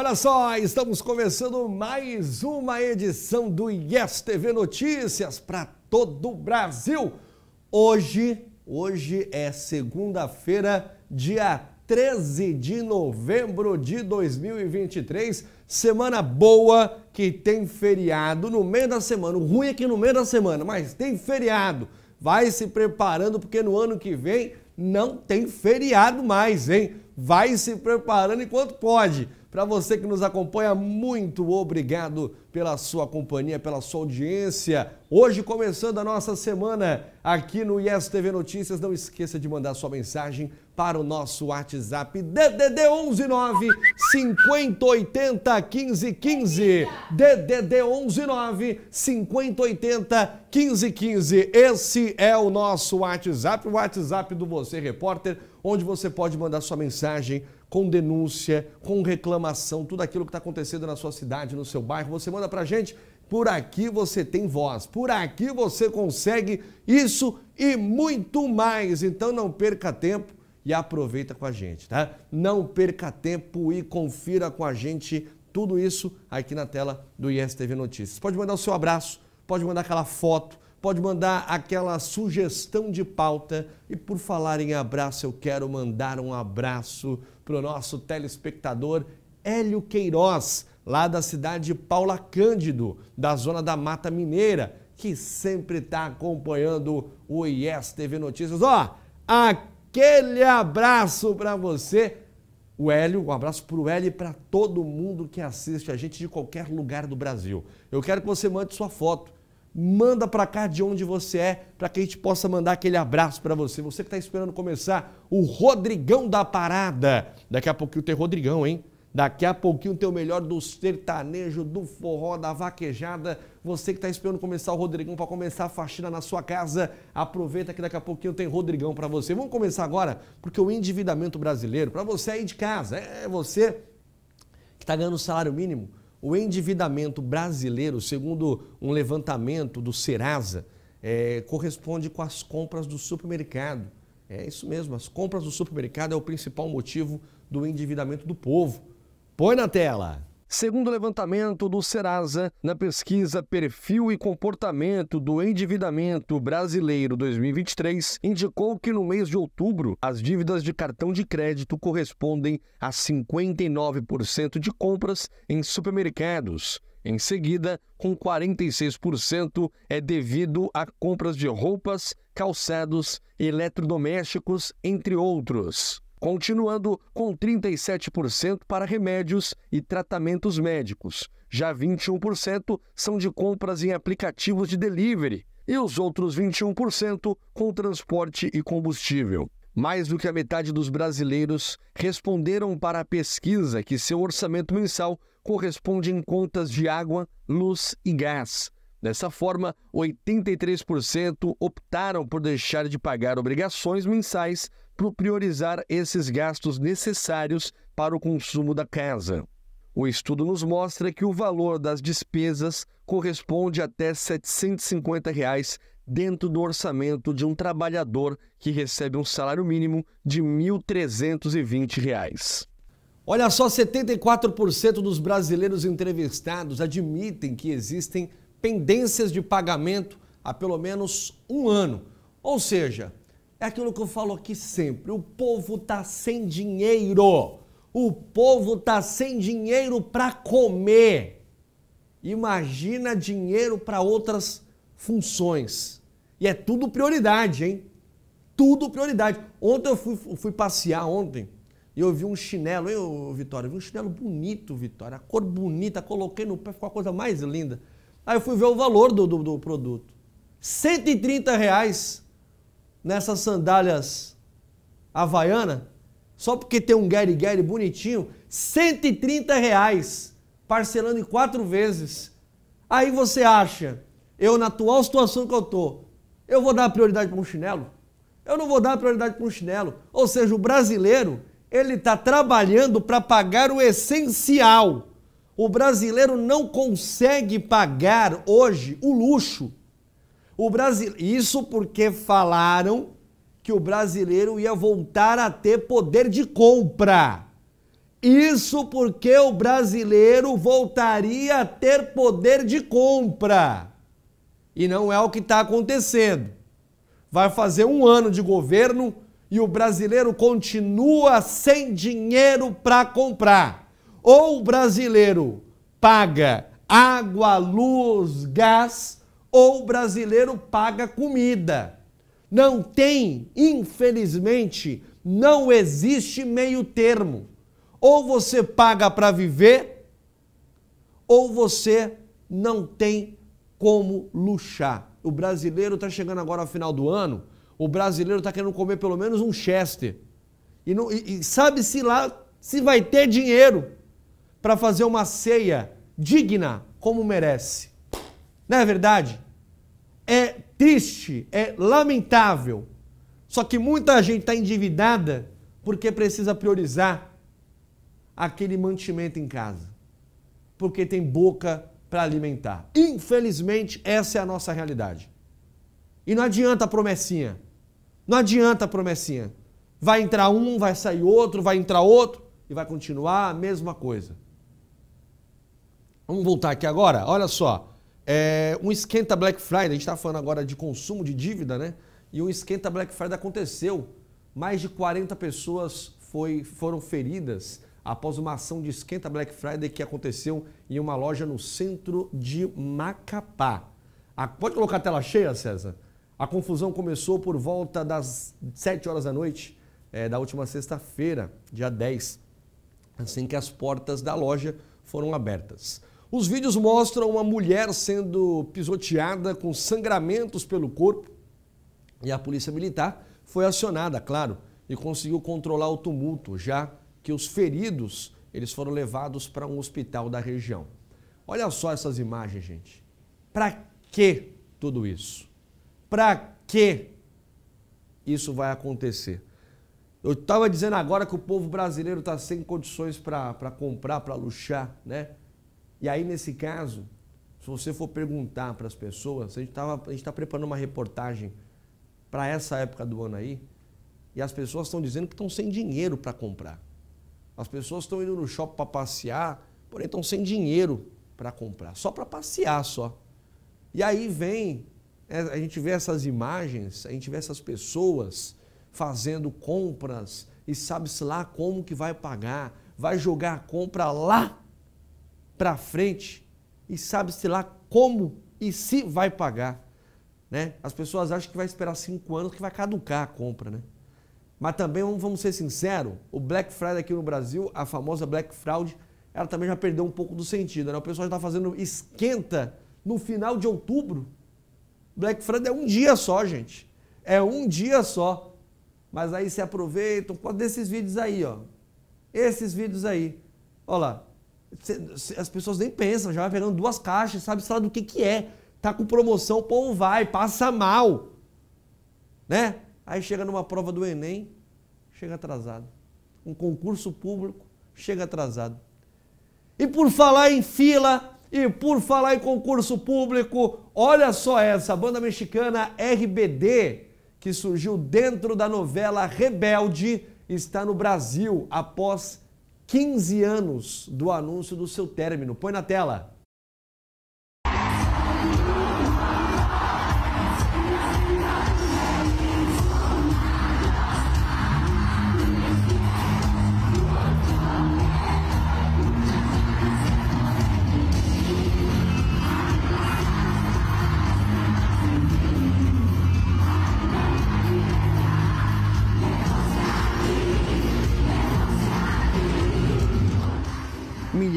Olha só, estamos começando mais uma edição do Yes TV Notícias para todo o Brasil. Hoje, hoje é segunda-feira, dia 13 de novembro de 2023, semana boa que tem feriado no meio da semana. O ruim é que no meio da semana, mas tem feriado. Vai se preparando porque no ano que vem não tem feriado mais, hein? Vai se preparando enquanto pode para você que nos acompanha, muito obrigado pela sua companhia, pela sua audiência. Hoje começando a nossa semana aqui no Yes TV Notícias, não esqueça de mandar sua mensagem para o nosso WhatsApp DDD 119 5080 1515. DDD 119 5080 1515. Esse é o nosso WhatsApp, o WhatsApp do você repórter, onde você pode mandar sua mensagem com denúncia, com reclamação, tudo aquilo que está acontecendo na sua cidade, no seu bairro, você manda para a gente. Por aqui você tem voz, por aqui você consegue isso e muito mais. Então não perca tempo e aproveita com a gente, tá? Não perca tempo e confira com a gente tudo isso aqui na tela do ISTV Notícias. Pode mandar o seu abraço, pode mandar aquela foto pode mandar aquela sugestão de pauta. E por falar em abraço, eu quero mandar um abraço para o nosso telespectador Hélio Queiroz, lá da cidade de Paula Cândido, da zona da Mata Mineira, que sempre está acompanhando o IES TV Notícias. Ó, aquele abraço para você. O Hélio, um abraço para o Hélio e para todo mundo que assiste a gente de qualquer lugar do Brasil. Eu quero que você mande sua foto manda para cá de onde você é, para que a gente possa mandar aquele abraço para você. Você que está esperando começar o Rodrigão da Parada. Daqui a pouquinho tem Rodrigão, hein? Daqui a pouquinho tem o melhor do sertanejo, do forró, da vaquejada. Você que está esperando começar o Rodrigão para começar a faxina na sua casa, aproveita que daqui a pouquinho tem Rodrigão para você. Vamos começar agora, porque o endividamento brasileiro, para você aí de casa, é você que está ganhando salário mínimo, o endividamento brasileiro, segundo um levantamento do Serasa, é, corresponde com as compras do supermercado. É isso mesmo, as compras do supermercado é o principal motivo do endividamento do povo. Põe na tela! Segundo o levantamento do Serasa, na pesquisa Perfil e Comportamento do Endividamento Brasileiro 2023, indicou que no mês de outubro, as dívidas de cartão de crédito correspondem a 59% de compras em supermercados. Em seguida, com 46% é devido a compras de roupas, calçados, eletrodomésticos, entre outros continuando com 37% para remédios e tratamentos médicos. Já 21% são de compras em aplicativos de delivery e os outros 21% com transporte e combustível. Mais do que a metade dos brasileiros responderam para a pesquisa que seu orçamento mensal corresponde em contas de água, luz e gás. Dessa forma, 83% optaram por deixar de pagar obrigações mensais priorizar esses gastos necessários para o consumo da casa. O estudo nos mostra que o valor das despesas corresponde até R$ 750 reais dentro do orçamento de um trabalhador que recebe um salário mínimo de R$ 1.320. Olha só, 74% dos brasileiros entrevistados admitem que existem pendências de pagamento há pelo menos um ano. Ou seja, é aquilo que eu falo aqui sempre: o povo tá sem dinheiro. O povo tá sem dinheiro para comer. Imagina dinheiro para outras funções. E é tudo prioridade, hein? Tudo prioridade. Ontem eu fui, fui passear ontem e eu vi um chinelo, hein, Vitória? Eu vi um chinelo bonito, Vitória. A cor bonita, coloquei no pé, ficou a coisa mais linda. Aí eu fui ver o valor do, do, do produto. 130 reais nessas sandálias havaiana, só porque tem um Gary Gary bonitinho, 130 reais, parcelando em quatro vezes. Aí você acha, eu na atual situação que eu tô, eu vou dar prioridade para um chinelo? Eu não vou dar prioridade para um chinelo. Ou seja, o brasileiro, ele está trabalhando para pagar o essencial. O brasileiro não consegue pagar hoje o luxo. O Brasil, isso porque falaram que o brasileiro ia voltar a ter poder de compra. Isso porque o brasileiro voltaria a ter poder de compra. E não é o que está acontecendo. Vai fazer um ano de governo e o brasileiro continua sem dinheiro para comprar. Ou o brasileiro paga água, luz, gás ou o brasileiro paga comida. Não tem, infelizmente, não existe meio termo. Ou você paga para viver, ou você não tem como luxar. O brasileiro está chegando agora ao final do ano, o brasileiro está querendo comer pelo menos um Chester. E, e, e sabe-se lá se vai ter dinheiro para fazer uma ceia digna como merece. Não é verdade? É triste, é lamentável. Só que muita gente está endividada porque precisa priorizar aquele mantimento em casa. Porque tem boca para alimentar. Infelizmente, essa é a nossa realidade. E não adianta a promessinha. Não adianta a promessinha. Vai entrar um, vai sair outro, vai entrar outro e vai continuar a mesma coisa. Vamos voltar aqui agora? Olha só. É, um esquenta Black Friday, a gente está falando agora de consumo de dívida, né? E um esquenta Black Friday aconteceu. Mais de 40 pessoas foi, foram feridas após uma ação de esquenta Black Friday que aconteceu em uma loja no centro de Macapá. A, pode colocar a tela cheia, César? A confusão começou por volta das 7 horas da noite é, da última sexta-feira, dia 10, assim que as portas da loja foram abertas. Os vídeos mostram uma mulher sendo pisoteada com sangramentos pelo corpo e a polícia militar foi acionada, claro, e conseguiu controlar o tumulto, já que os feridos eles foram levados para um hospital da região. Olha só essas imagens, gente. Para que tudo isso? Para que isso vai acontecer? Eu estava dizendo agora que o povo brasileiro está sem condições para comprar, para luxar, né? E aí, nesse caso, se você for perguntar para as pessoas, a gente está preparando uma reportagem para essa época do ano aí, e as pessoas estão dizendo que estão sem dinheiro para comprar. As pessoas estão indo no shopping para passear, porém estão sem dinheiro para comprar, só para passear só. E aí vem, é, a gente vê essas imagens, a gente vê essas pessoas fazendo compras e sabe-se lá como que vai pagar, vai jogar a compra lá para frente e sabe-se lá como e se vai pagar. Né? As pessoas acham que vai esperar cinco anos que vai caducar a compra. Né? Mas também, vamos ser sinceros, o Black Friday aqui no Brasil, a famosa Black Fraud, ela também já perdeu um pouco do sentido. Né? O pessoal já está fazendo esquenta no final de outubro. Black Friday é um dia só, gente. É um dia só. Mas aí se aproveitam, qual desses vídeos aí, ó. Esses vídeos aí. Olha lá, as pessoas nem pensam, já vai pegando duas caixas, sabe sei lá do que, que é. Tá com promoção, o povo vai, passa mal. Né? Aí chega numa prova do Enem, chega atrasado. Um concurso público, chega atrasado. E por falar em fila, e por falar em concurso público, olha só essa, a banda mexicana RBD, que surgiu dentro da novela Rebelde, está no Brasil após 15 anos do anúncio do seu término. Põe na tela.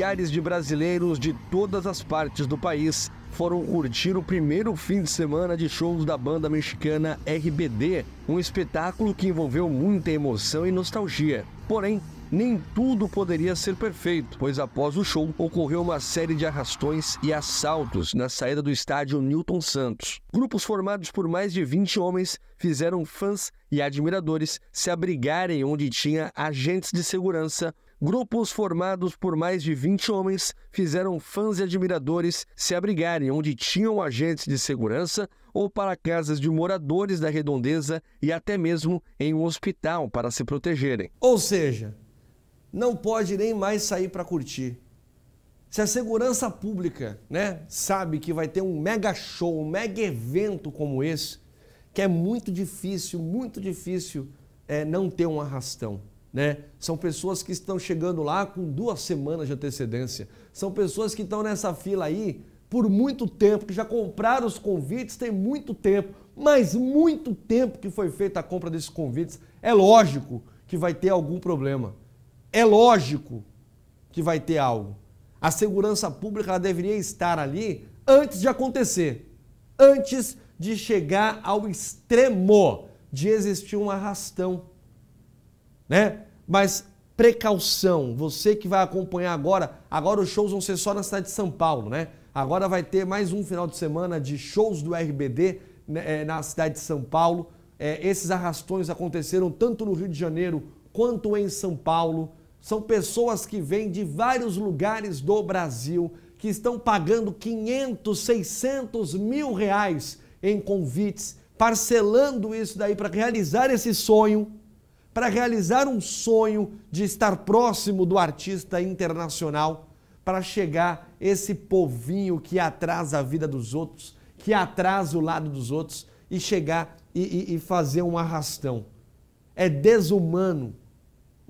milhares de brasileiros de todas as partes do país foram curtir o primeiro fim de semana de shows da banda mexicana RBD, um espetáculo que envolveu muita emoção e nostalgia. Porém, nem tudo poderia ser perfeito, pois após o show ocorreu uma série de arrastões e assaltos na saída do estádio Newton Santos. Grupos formados por mais de 20 homens fizeram fãs e admiradores se abrigarem onde tinha agentes de segurança Grupos formados por mais de 20 homens fizeram fãs e admiradores se abrigarem onde tinham agentes de segurança ou para casas de moradores da redondeza e até mesmo em um hospital para se protegerem. Ou seja, não pode nem mais sair para curtir. Se a segurança pública né, sabe que vai ter um mega show, um mega evento como esse, que é muito difícil, muito difícil é, não ter um arrastão. Né? São pessoas que estão chegando lá com duas semanas de antecedência. São pessoas que estão nessa fila aí por muito tempo, que já compraram os convites tem muito tempo, mas muito tempo que foi feita a compra desses convites. É lógico que vai ter algum problema. É lógico que vai ter algo. A segurança pública deveria estar ali antes de acontecer, antes de chegar ao extremo de existir um arrastão, né? Mas precaução, você que vai acompanhar agora, agora os shows vão ser só na cidade de São Paulo, né? Agora vai ter mais um final de semana de shows do RBD né, é, na cidade de São Paulo. É, esses arrastões aconteceram tanto no Rio de Janeiro quanto em São Paulo. São pessoas que vêm de vários lugares do Brasil, que estão pagando 500, 600 mil reais em convites, parcelando isso daí para realizar esse sonho, para realizar um sonho de estar próximo do artista internacional, para chegar esse povinho que atrasa a vida dos outros, que atrasa o lado dos outros e chegar e, e, e fazer um arrastão. É desumano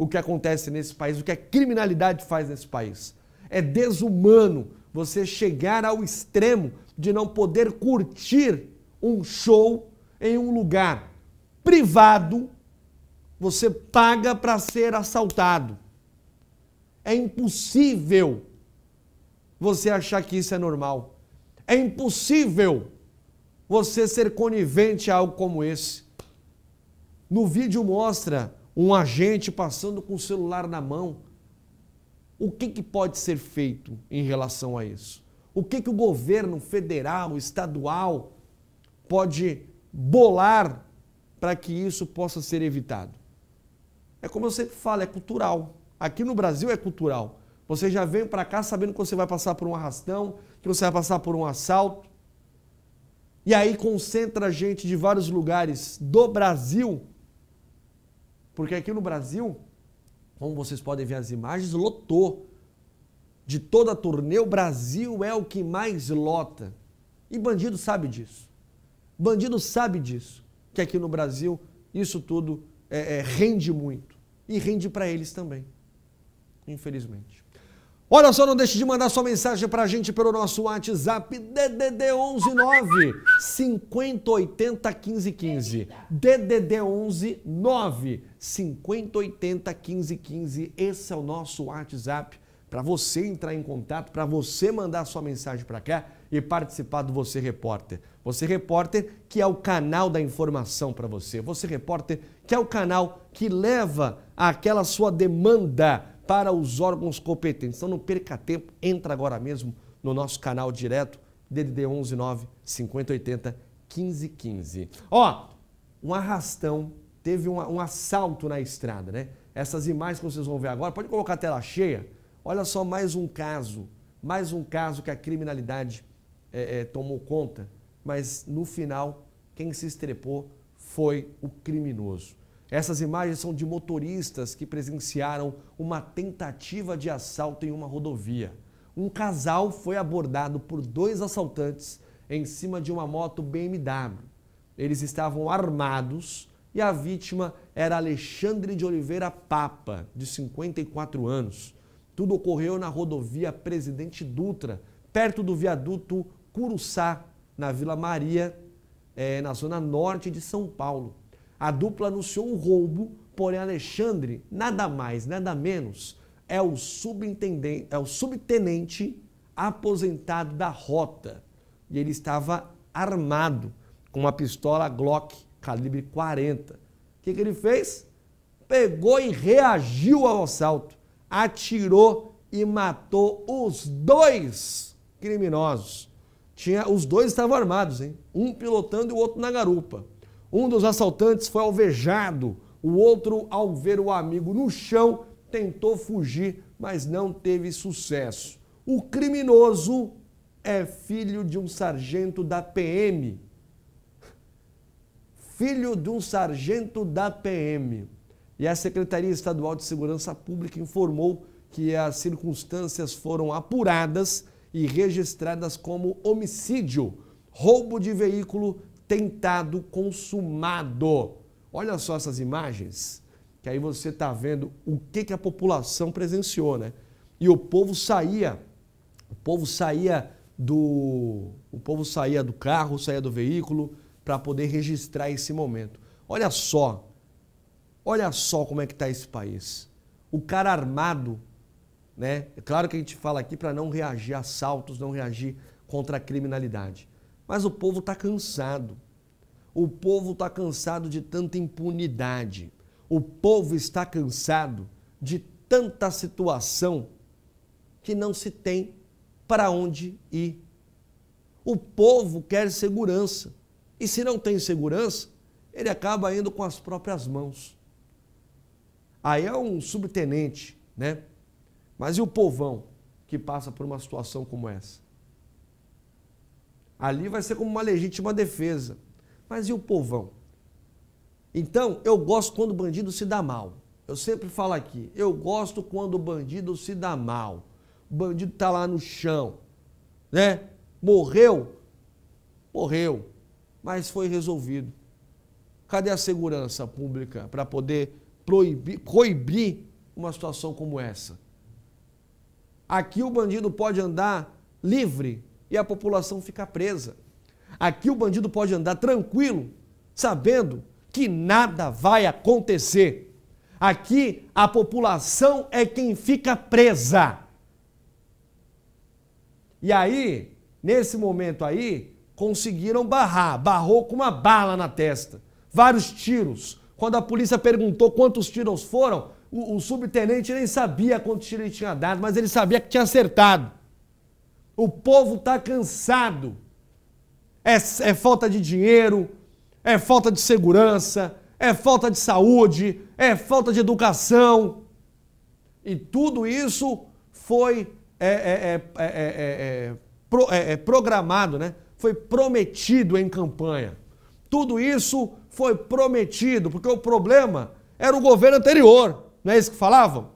o que acontece nesse país, o que a criminalidade faz nesse país. É desumano você chegar ao extremo de não poder curtir um show em um lugar privado, você paga para ser assaltado. É impossível você achar que isso é normal. É impossível você ser conivente a algo como esse. No vídeo mostra um agente passando com o celular na mão. O que, que pode ser feito em relação a isso? O que, que o governo federal, estadual, pode bolar para que isso possa ser evitado? É como eu sempre falo, é cultural. Aqui no Brasil é cultural. Você já vem para cá sabendo que você vai passar por um arrastão, que você vai passar por um assalto. E aí concentra gente de vários lugares do Brasil porque aqui no Brasil, como vocês podem ver as imagens, lotou. De toda a turnê, o Brasil é o que mais lota. E bandido sabe disso. Bandido sabe disso. Que aqui no Brasil, isso tudo é, é, rende muito. E rende para eles também, infelizmente. Olha só, não deixe de mandar sua mensagem para a gente pelo nosso WhatsApp DDD 119 5080 1515. DDD 119 5080 1515. Esse é o nosso WhatsApp para você entrar em contato, para você mandar sua mensagem para cá e participar do Você Repórter. Você Repórter que é o canal da informação para você. Você Repórter que é o canal que leva aquela sua demanda para os órgãos competentes. Então não perca tempo, entra agora mesmo no nosso canal direto, DDD 11 9 5080 1515. Ó, um arrastão, teve um, um assalto na estrada, né? Essas imagens que vocês vão ver agora, pode colocar a tela cheia. Olha só mais um caso, mais um caso que a criminalidade é, é, tomou conta, mas no final quem se estrepou foi o criminoso. Essas imagens são de motoristas que presenciaram uma tentativa de assalto em uma rodovia. Um casal foi abordado por dois assaltantes em cima de uma moto BMW. Eles estavam armados e a vítima era Alexandre de Oliveira Papa, de 54 anos. Tudo ocorreu na rodovia Presidente Dutra, perto do viaduto Curuçá, na Vila Maria, é, na zona norte de São Paulo. A dupla anunciou o roubo, porém Alexandre, nada mais, nada menos, é o, subintendente, é o subtenente aposentado da rota. E ele estava armado com uma pistola Glock calibre 40. O que, que ele fez? Pegou e reagiu ao assalto, atirou e matou os dois criminosos. Tinha, os dois estavam armados, hein? Um pilotando e o outro na garupa. Um dos assaltantes foi alvejado, o outro, ao ver o amigo no chão, tentou fugir, mas não teve sucesso. O criminoso é filho de um sargento da PM. Filho de um sargento da PM. E a Secretaria Estadual de Segurança Pública informou que as circunstâncias foram apuradas e registradas como homicídio, roubo de veículo tentado, consumado. Olha só essas imagens, que aí você está vendo o que, que a população presenciou, né? E o povo saía, o povo saía do, o povo saía do carro, saía do veículo para poder registrar esse momento. Olha só, olha só como é que está esse país. O cara armado, né? É claro que a gente fala aqui para não reagir a assaltos, não reagir contra a criminalidade. Mas o povo está cansado. O povo está cansado de tanta impunidade. O povo está cansado de tanta situação que não se tem para onde ir. O povo quer segurança. E se não tem segurança, ele acaba indo com as próprias mãos. Aí é um subtenente, né? Mas e o povão que passa por uma situação como essa? Ali vai ser como uma legítima defesa. Mas e o povão? Então, eu gosto quando o bandido se dá mal. Eu sempre falo aqui, eu gosto quando o bandido se dá mal. O bandido está lá no chão, né? Morreu? Morreu, mas foi resolvido. Cadê a segurança pública para poder proibir, proibir uma situação como essa? Aqui o bandido pode andar livre, e a população fica presa. Aqui o bandido pode andar tranquilo, sabendo que nada vai acontecer. Aqui a população é quem fica presa. E aí, nesse momento aí, conseguiram barrar. Barrou com uma bala na testa, vários tiros. Quando a polícia perguntou quantos tiros foram, o, o subtenente nem sabia quantos tiros ele tinha dado, mas ele sabia que tinha acertado. O povo está cansado. É, é, falta de dinheiro, é falta de segurança, é falta de saúde, é falta de educação. E tudo isso foi é, é, é, é, é pro, programado, né? foi prometido em campanha. Tudo isso foi prometido, porque o problema era o governo anterior, não é isso que falavam?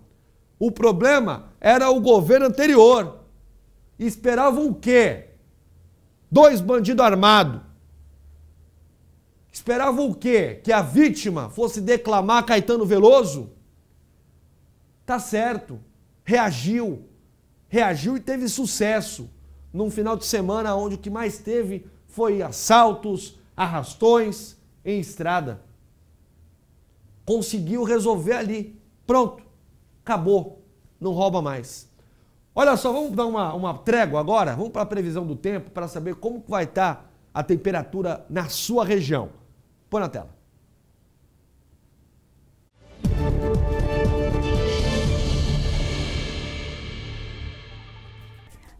O problema era o governo anterior. E esperavam o quê? Dois bandidos armados. Esperavam o quê? Que a vítima fosse declamar Caetano Veloso? Tá certo. Reagiu. Reagiu e teve sucesso. Num final de semana onde o que mais teve foi assaltos, arrastões em estrada. Conseguiu resolver ali. Pronto. Acabou. Não rouba mais. Olha só, vamos dar uma, uma trégua agora? Vamos para a previsão do tempo para saber como vai estar tá a temperatura na sua região. Põe na tela.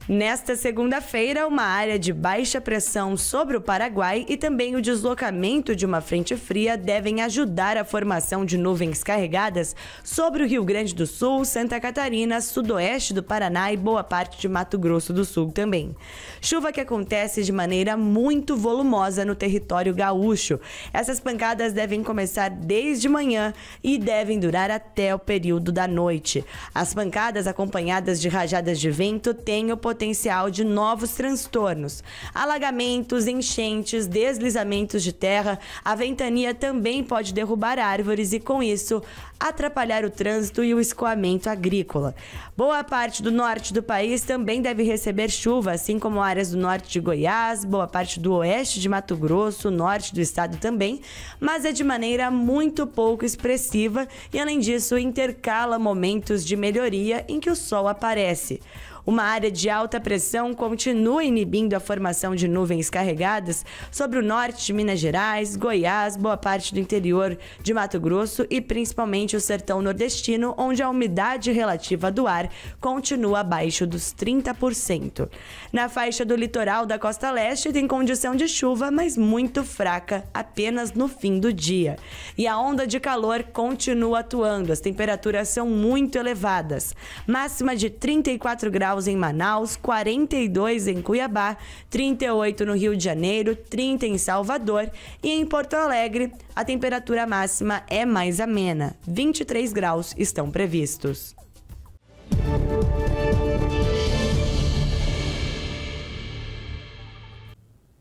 Nesta segunda-feira, uma área de baixa pressão sobre o Paraguai e também o deslocamento de uma frente fria devem ajudar a formação de nuvens carregadas sobre o Rio Grande do Sul, Santa Catarina, sudoeste do Paraná e boa parte de Mato Grosso do Sul também. Chuva que acontece de maneira muito volumosa no território gaúcho. Essas pancadas devem começar desde manhã e devem durar até o período da noite. As pancadas acompanhadas de rajadas de vento têm o potencial potencial de novos transtornos. Alagamentos, enchentes, deslizamentos de terra, a ventania também pode derrubar árvores e, com isso, atrapalhar o trânsito e o escoamento agrícola. Boa parte do norte do país também deve receber chuva, assim como áreas do norte de Goiás, boa parte do oeste de Mato Grosso, norte do estado também, mas é de maneira muito pouco expressiva e, além disso, intercala momentos de melhoria em que o sol aparece. Uma área de alta pressão continua inibindo a formação de nuvens carregadas sobre o norte de Minas Gerais, Goiás, boa parte do interior de Mato Grosso e principalmente o sertão nordestino, onde a umidade relativa do ar continua abaixo dos 30%. Na faixa do litoral da costa leste tem condição de chuva, mas muito fraca, apenas no fim do dia. E a onda de calor continua atuando, as temperaturas são muito elevadas. Máxima de 34 graus graus em Manaus, 42 em Cuiabá, 38 no Rio de Janeiro, 30 em Salvador e em Porto Alegre a temperatura máxima é mais amena, 23 graus estão previstos.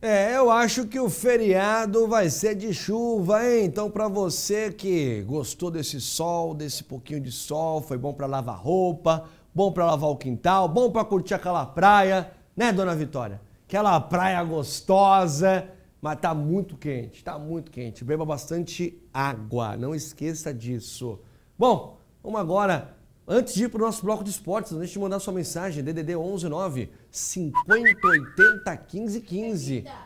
É, eu acho que o feriado vai ser de chuva, hein? Então, para você que gostou desse sol, desse pouquinho de sol, foi bom para lavar roupa, bom para lavar o quintal, bom para curtir aquela praia, né, dona Vitória? Aquela praia gostosa, mas tá muito quente, tá muito quente. Beba bastante água, não esqueça disso. Bom, vamos agora, antes de ir para o nosso bloco de esportes, deixe te mandar sua mensagem, DDD 119 50 80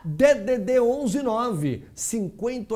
DDD 119 9 50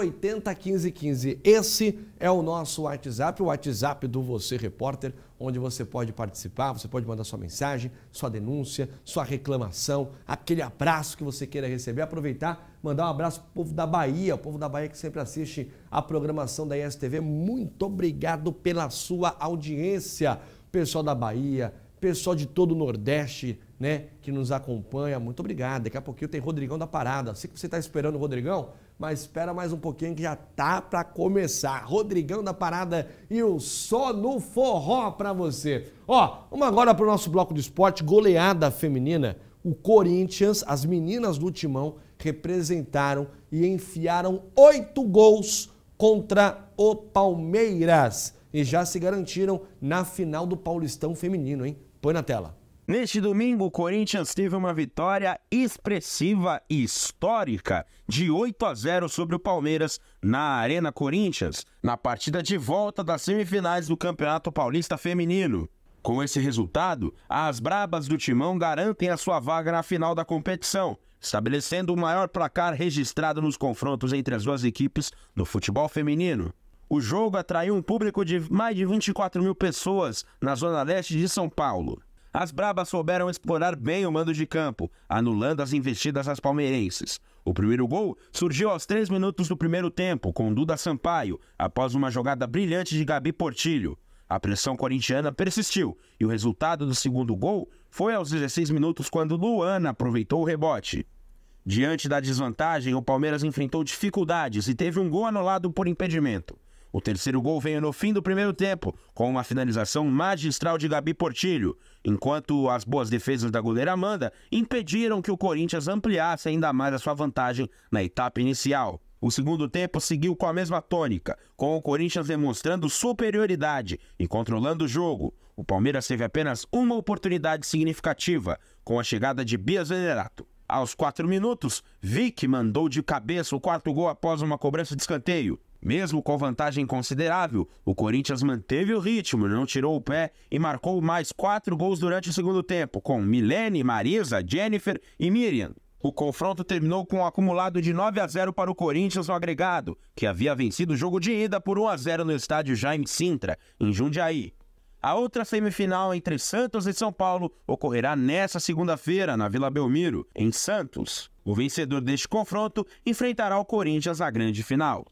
Esse é o nosso WhatsApp, o WhatsApp do Você Repórter, onde você pode participar, você pode mandar sua mensagem, sua denúncia, sua reclamação, aquele abraço que você queira receber. Aproveitar, mandar um abraço pro povo da Bahia, o povo da Bahia que sempre assiste a programação da ISTV. Muito obrigado pela sua audiência, pessoal da Bahia, pessoal de todo o Nordeste né, que nos acompanha. Muito obrigado. Daqui a pouquinho tem Rodrigão da Parada. Sei que você está esperando o Rodrigão, mas espera mais um pouquinho que já tá para começar. Rodrigão da Parada e o Só no Forró para você. Ó, vamos agora para o nosso bloco de esporte. Goleada feminina. O Corinthians, as meninas do Timão, representaram e enfiaram oito gols contra o Palmeiras. E já se garantiram na final do Paulistão Feminino, hein? Põe na tela. Neste domingo, o Corinthians teve uma vitória expressiva e histórica de 8 a 0 sobre o Palmeiras na Arena Corinthians, na partida de volta das semifinais do Campeonato Paulista Feminino. Com esse resultado, as Brabas do Timão garantem a sua vaga na final da competição, estabelecendo o maior placar registrado nos confrontos entre as duas equipes no futebol feminino. O jogo atraiu um público de mais de 24 mil pessoas na zona leste de São Paulo. As Brabas souberam explorar bem o mando de campo, anulando as investidas às palmeirenses. O primeiro gol surgiu aos três minutos do primeiro tempo, com Duda Sampaio, após uma jogada brilhante de Gabi Portilho. A pressão corintiana persistiu e o resultado do segundo gol foi aos 16 minutos quando Luana aproveitou o rebote. Diante da desvantagem, o Palmeiras enfrentou dificuldades e teve um gol anulado por impedimento. O terceiro gol veio no fim do primeiro tempo, com uma finalização magistral de Gabi Portilho, enquanto as boas defesas da goleira Amanda impediram que o Corinthians ampliasse ainda mais a sua vantagem na etapa inicial. O segundo tempo seguiu com a mesma tônica, com o Corinthians demonstrando superioridade e controlando o jogo. O Palmeiras teve apenas uma oportunidade significativa, com a chegada de Bias Venerato. Aos quatro minutos, Vic mandou de cabeça o quarto gol após uma cobrança de escanteio. Mesmo com vantagem considerável, o Corinthians manteve o ritmo, não tirou o pé e marcou mais quatro gols durante o segundo tempo, com Milene, Marisa, Jennifer e Miriam. O confronto terminou com um acumulado de 9 a 0 para o Corinthians no agregado, que havia vencido o jogo de ida por 1 a 0 no estádio Jaime Sintra, em Jundiaí. A outra semifinal entre Santos e São Paulo ocorrerá nesta segunda-feira na Vila Belmiro, em Santos. O vencedor deste confronto enfrentará o Corinthians na grande final.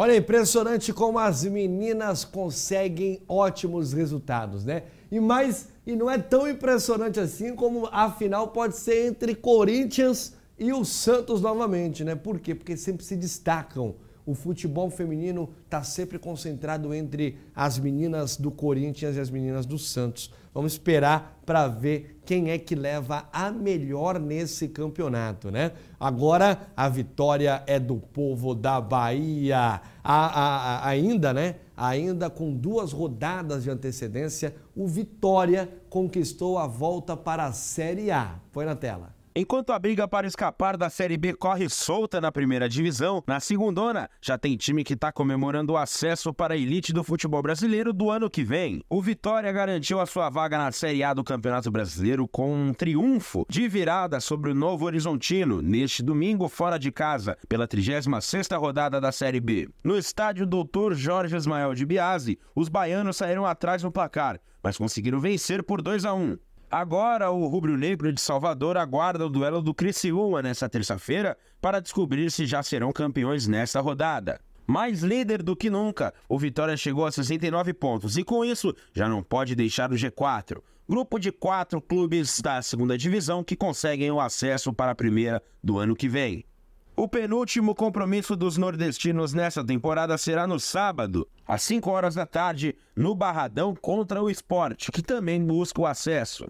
Olha, impressionante como as meninas conseguem ótimos resultados, né? E mais, e não é tão impressionante assim como a final pode ser entre Corinthians e o Santos novamente, né? Por quê? Porque sempre se destacam. O futebol feminino está sempre concentrado entre as meninas do Corinthians e as meninas do Santos. Vamos esperar para ver quem é que leva a melhor nesse campeonato, né? Agora a vitória é do povo da Bahia. A, a, a, ainda, né? Ainda com duas rodadas de antecedência, o Vitória conquistou a volta para a Série A. Põe na tela. Enquanto a briga para escapar da Série B corre solta na primeira divisão, na segundona já tem time que está comemorando o acesso para a elite do futebol brasileiro do ano que vem. O Vitória garantiu a sua vaga na Série A do Campeonato Brasileiro com um triunfo de virada sobre o Novo Horizontino neste domingo fora de casa pela 36ª rodada da Série B. No estádio Doutor Jorge Ismael de Biase, os baianos saíram atrás no placar, mas conseguiram vencer por 2 a 1. Agora, o Rubro Negro de Salvador aguarda o duelo do Criciúma nesta terça-feira para descobrir se já serão campeões nesta rodada. Mais líder do que nunca, o Vitória chegou a 69 pontos e com isso já não pode deixar o G4. Grupo de quatro clubes da segunda divisão que conseguem o acesso para a primeira do ano que vem. O penúltimo compromisso dos nordestinos nessa temporada será no sábado, às 5 horas da tarde, no Barradão contra o Esporte, que também busca o acesso.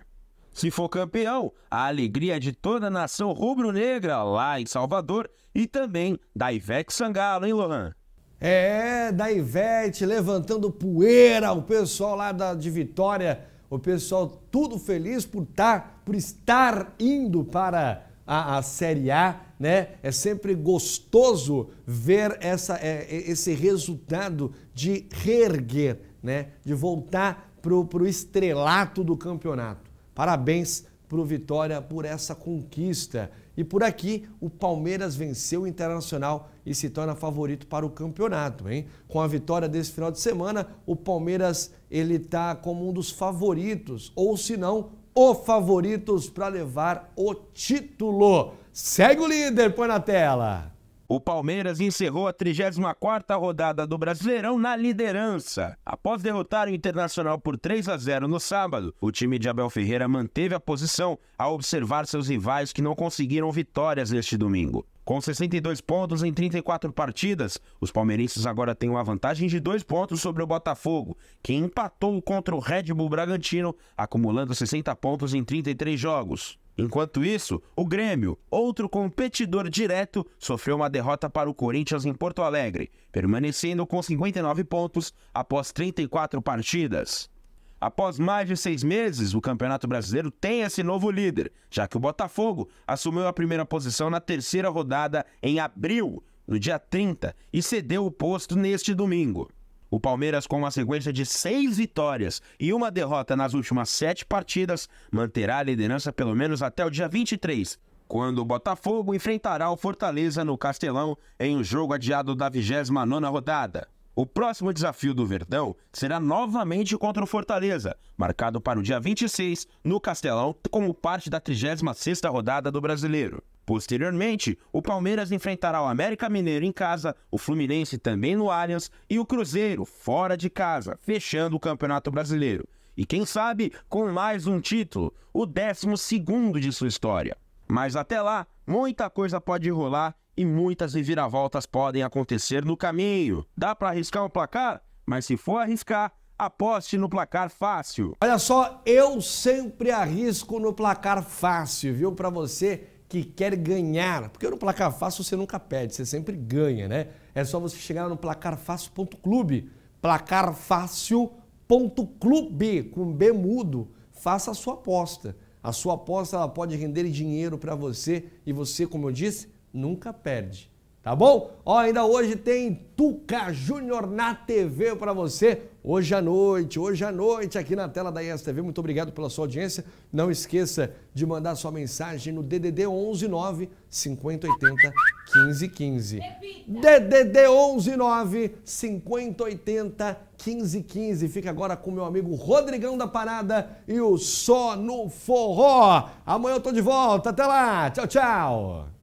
Se for campeão, a alegria é de toda a nação rubro-negra lá em Salvador e também da Ivete Sangalo, hein, Lohan? É, da Ivete levantando poeira, o pessoal lá da, de Vitória, o pessoal tudo feliz por, tá, por estar indo para a, a Série A né? É sempre gostoso ver essa, é, é, esse resultado de reerguer, né? De voltar para o estrelato do campeonato. Parabéns para o Vitória por essa conquista. E por aqui, o Palmeiras venceu o Internacional e se torna favorito para o campeonato, hein? Com a vitória desse final de semana, o Palmeiras ele tá como um dos favoritos, ou se não, o favoritos para levar o título. Segue o líder, põe na tela. O Palmeiras encerrou a 34ª rodada do Brasileirão na liderança. Após derrotar o Internacional por 3 a 0 no sábado, o time de Abel Ferreira manteve a posição ao observar seus rivais que não conseguiram vitórias neste domingo. Com 62 pontos em 34 partidas, os palmeirenses agora têm uma vantagem de 2 pontos sobre o Botafogo, que empatou contra o Red Bull Bragantino, acumulando 60 pontos em 33 jogos. Enquanto isso, o Grêmio, outro competidor direto, sofreu uma derrota para o Corinthians em Porto Alegre, permanecendo com 59 pontos após 34 partidas. Após mais de seis meses, o Campeonato Brasileiro tem esse novo líder, já que o Botafogo assumiu a primeira posição na terceira rodada em abril, no dia 30, e cedeu o posto neste domingo. O Palmeiras, com uma sequência de seis vitórias e uma derrota nas últimas sete partidas, manterá a liderança pelo menos até o dia 23, quando o Botafogo enfrentará o Fortaleza no Castelão em um jogo adiado da 29ª rodada. O próximo desafio do Verdão será novamente contra o Fortaleza, marcado para o dia 26 no Castelão, como parte da 36ª rodada do Brasileiro. Posteriormente, o Palmeiras enfrentará o América Mineiro em casa, o Fluminense também no Allianz e o Cruzeiro fora de casa, fechando o Campeonato Brasileiro. E quem sabe com mais um título, o 12º de sua história. Mas até lá, muita coisa pode rolar e muitas reviravoltas podem acontecer no caminho. Dá para arriscar um placar? Mas se for arriscar, aposte no placar fácil. Olha só, eu sempre arrisco no placar fácil, viu? Para você que quer ganhar. Porque no placar fácil você nunca perde, você sempre ganha, né? É só você chegar no placarfácil.clube. Placarfácil.clube, com B mudo. Faça a sua aposta. A sua aposta ela pode render dinheiro para você e você, como eu disse, nunca perde. Tá bom? Ó, ainda hoje tem Tuca Júnior na TV para você. Hoje à noite, hoje à noite, aqui na tela da ESTV. Muito obrigado pela sua audiência. Não esqueça de mandar sua mensagem no DDD 119 5080 1515. DDD 119 5080 1515. Fica agora com meu amigo Rodrigão da Parada e o Só no Forró. Amanhã eu tô de volta. Até lá. Tchau, tchau.